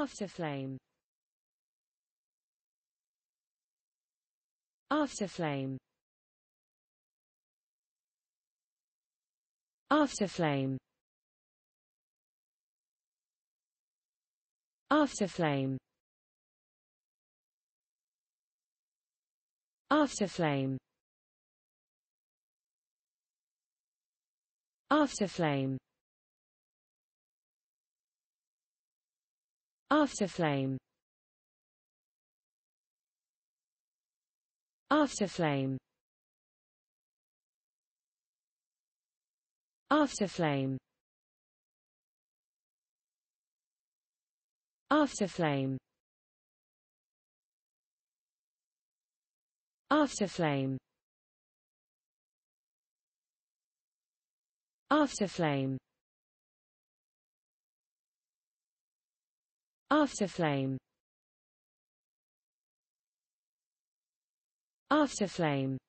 Afterflame Afterflame Afterflame Afterflame Afterflame Afterflame Afterflame Afterflame Afterflame Afterflame Afterflame Afterflame Afterflame Afterflame